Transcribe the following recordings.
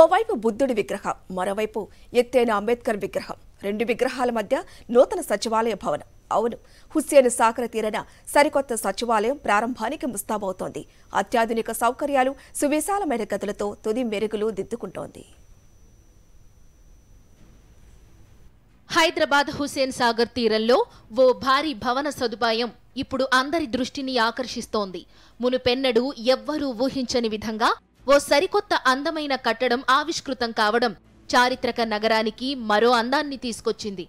ఓవైపు బుద్ధుడి విగ్రహం మరోవైపు ఎత్తైన అంబేద్కర్ విగ్రహం రెండు విగ్రహాల మధ్య నూతన సచివాలయ భవనం అవును హుస్సేన్ సాగర తీరన సరికొత్త సచివాలయం ప్రారంభానికి ముస్తాబవుతోంది అత్యాధునిక సౌకర్యాలు సువిశాలమైన గదులతో తుది మెరుగులు దిద్దుకుంటోంది హైదరాబాద్ హుస్సేన్ సాగర్ తీరంలో ఓ భారీ భవన సదుపాయం ఇప్పుడు అందరి దృష్టిని ఆకర్షిస్తోంది మునుపెన్నడూ ఎవ్వరూ ఊహించని విధంగా ఓ సరికొత్త అందమైన కట్టడం ఆవిష్కృతం కావడం చారిత్రక నగరానికి మరో అందాన్ని తీసుకొచ్చింది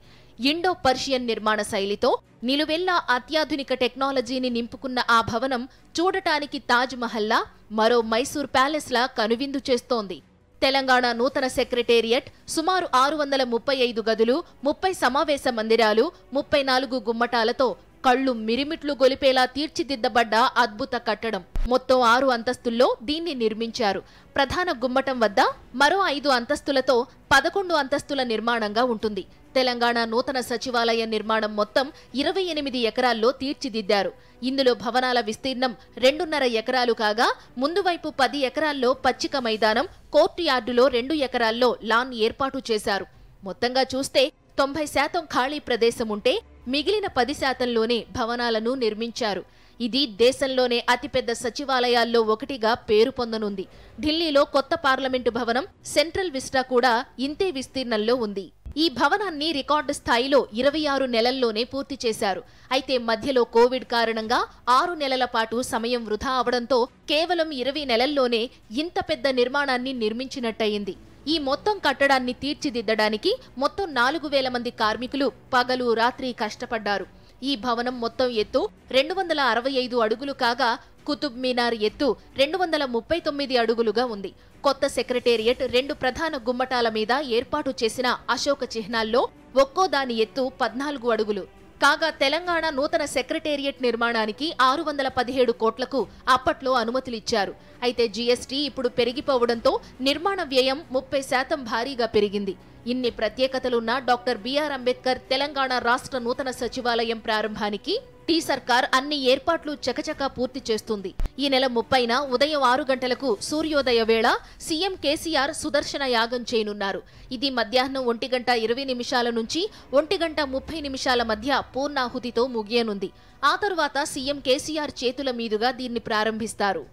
ఇండో పర్షియన్ నిర్మాణ శైలితో నిలువెల్లా అత్యాధునిక టెక్నాలజీని నింపుకున్న ఆ భవనం చూడటానికి తాజ్ మహల్లా మరో మైసూర్ ప్యాలెస్లా కనువిందు చేస్తోంది తెలంగాణ నూతన సెక్రటేరియట్ సుమారు ఆరు వందల ముప్పై ఐదు గదులు ముప్పై సమావేశ మందిరాలు ముప్పై నాలుగు గుమ్మటాలతో కళ్ళు మిరిమిట్లు గొలిపేలా తీర్చిదిద్దబడ్డ అద్భుత కట్టడం మొత్తం ఆరు అంతస్తుల్లో దీన్ని నిర్మించారు ప్రధాన గుమ్మటం వద్ద మరో ఐదు అంతస్తులతో పదకొండు అంతస్తుల నిర్మాణంగా ఉంటుంది తెలంగాణ నూతన సచివాలయ నిర్మాణం మొత్తం ఇరవై ఎనిమిది ఎకరాల్లో తీర్చిదిద్దారు ఇందులో భవనాల విస్తీర్ణం రెండున్నర ఎకరాలు కాగా ముందువైపు పది ఎకరాల్లో పచ్చిక మైదానం కోర్టు యార్డులో రెండు ఎకరాల్లో లాన్ ఏర్పాటు చేశారు మొత్తంగా చూస్తే తొంభై శాతం ఖాళీ ప్రదేశం ఉంటే మిగిలిన పది శాతంలోనే భవనాలను నిర్మించారు ఇది దేశంలోనే అతిపెద్ద సచివాలయాల్లో ఒకటిగా పేరు పొందనుంది ఢిల్లీలో కొత్త పార్లమెంటు భవనం సెంట్రల్ విస్టా కూడా ఇంతే విస్తీర్ణంలో ఉంది ఈ భవనాన్ని రికార్డు స్థాయిలో ఇరవై ఆరు నెలల్లోనే పూర్తి చేశారు అయితే మధ్యలో కోవిడ్ కారణంగా ఆరు నెలల పాటు సమయం వృధా అవడంతో కేవలం ఇరవై నెలల్లోనే ఇంత పెద్ద నిర్మాణాన్ని నిర్మించినట్టయింది ఈ మొత్తం కట్టడాన్ని తీర్చిదిద్దడానికి మొత్తం నాలుగు వేల మంది కార్మికులు పగలు రాత్రి కష్టపడ్డారు ఈ భవనం మొత్తం ఎత్తు రెండు వందల అరవై ఐదు అడుగులు కాగా కుతుబ్ మీనార్ ఎత్తు రెండు వందల ముప్పై తొమ్మిది అడుగులుగా ఉంది కొత్త సెక్రటేరియట్ రెండు ప్రధాన గుమ్మటాల మీద ఏర్పాటు చేసిన అశోక చిహ్నాల్లో ఒక్కో దాని ఎత్తు పద్నాలుగు అడుగులు కాగా తెలంగాణ నూతన సెక్రటేరియట్ నిర్మాణానికి ఆరు వందల పదిహేడు కోట్లకు అప్పట్లో అనుమతులిచ్చారు అయితే జీఎస్టీ ఇప్పుడు పెరిగిపోవడంతో నిర్మాణ వ్యయం ముప్పై శాతం భారీగా పెరిగింది ఇన్ని ప్రత్యేకతలున్న డాక్టర్ బిఆర్ అంబేద్కర్ తెలంగాణ రాష్ట్ర నూతన సచివాలయం ప్రారంభానికి టీ సర్కార్ అన్ని ఏర్పాట్లు చకచకా పూర్తి చేస్తుంది ఈ నెల ముప్పైన ఉదయం ఆరు గంటలకు సూర్యోదయ వేళ సీఎం కేసీఆర్ సుదర్శన యాగం చేయనున్నారు ఇది మధ్యాహ్నం ఒంటి గంట ఇరవై నిమిషాల నుంచి ఒంటి గంట ముప్పై నిమిషాల మధ్య పూర్ణాహుతితో ముగియనుంది ఆ తరువాత సీఎం కేసీఆర్ చేతుల మీదుగా దీన్ని ప్రారంభిస్తారు